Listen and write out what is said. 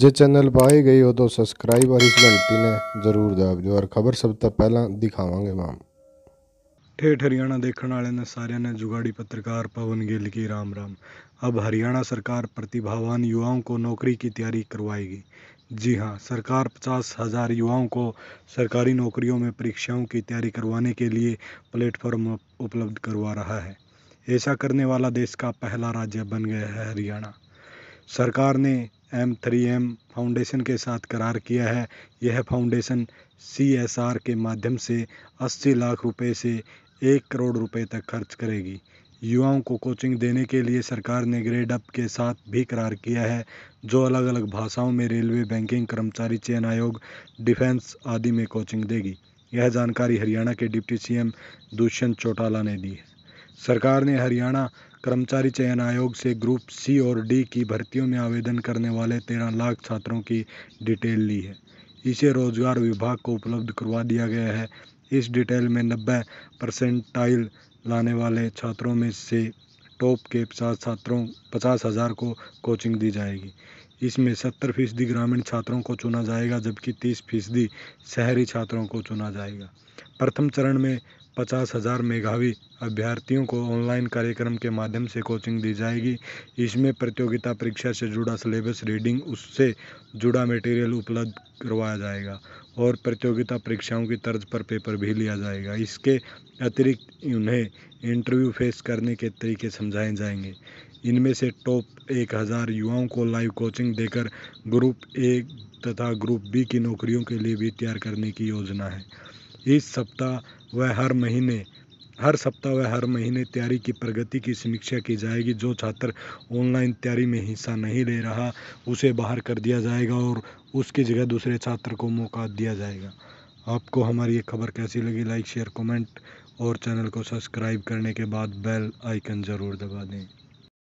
जो चैनल पाए गई हो तो सब्सक्राइब और इस घंटी ने जरूर दब जो और खबर सब ਤੋਂ पहला दिखावे माम ठेठ हरियाणा देखने वाले ने सारे ने जुगाड़ी पत्रकार पवन गिल की राम राम अब हरियाणा सरकार प्रतिभावान युवाओं को नौकरी की तैयारी करवाएगी जी हाँ सरकार पचास हज़ार युवाओं को सरकारी नौकरियों में परीक्षाओं की तैयारी करवाने के लिए प्लेटफॉर्म उपलब्ध करवा रहा है ऐसा करने वाला देश का पहला राज्य बन गया है हरियाणा सरकार ने एम थ्री एम फाउंडेशन के साथ करार किया है यह फाउंडेशन सीएसआर के माध्यम से 80 लाख रुपए से एक करोड़ रुपए तक खर्च करेगी युवाओं को कोचिंग देने के लिए सरकार ने ग्रेड अप के साथ भी करार किया है जो अलग अलग भाषाओं में रेलवे बैंकिंग कर्मचारी चयन आयोग डिफेंस आदि में कोचिंग देगी यह जानकारी हरियाणा के डिप्टी सीएम दुष्यंत चौटाला ने दी है सरकार ने हरियाणा कर्मचारी चयन आयोग से ग्रुप सी और डी की भर्तियों में आवेदन करने वाले तेरह लाख छात्रों की डिटेल ली है इसे रोजगार विभाग को उपलब्ध करवा दिया गया है इस डिटेल में नब्बे परसेंटाइल लाने वाले छात्रों में से टॉप के पचास छात्रों पचास हज़ार को कोचिंग दी जाएगी इसमें सत्तर फीसदी ग्रामीण छात्रों को चुना जाएगा जबकि तीस फीसदी शहरी छात्रों को चुना जाएगा प्रथम चरण में पचास हज़ार मेघावी अभ्यर्थियों को ऑनलाइन कार्यक्रम के माध्यम से कोचिंग दी जाएगी इसमें प्रतियोगिता परीक्षा से जुड़ा सिलेबस रीडिंग उससे जुड़ा मटेरियल उपलब्ध करवाया जाएगा और प्रतियोगिता परीक्षाओं की तर्ज पर पेपर भी लिया जाएगा इसके अतिरिक्त उन्हें इंटरव्यू फेस करने के तरीके समझाए जाएंगे इनमें से टॉप एक हज़ार युवाओं को लाइव कोचिंग देकर ग्रुप ए तथा ग्रुप बी की नौकरियों के लिए भी तैयार करने की योजना है इस सप्ताह व हर महीने हर सप्ताह व हर महीने तैयारी की प्रगति की समीक्षा की जाएगी जो छात्र ऑनलाइन तैयारी में हिस्सा नहीं ले रहा उसे बाहर कर दिया जाएगा और उसकी जगह दूसरे छात्र को मौका दिया जाएगा आपको हमारी ये खबर कैसी लगी लाइक शेयर कमेंट और चैनल को सब्सक्राइब करने के बाद बेल आइकन ज़रूर दबा दें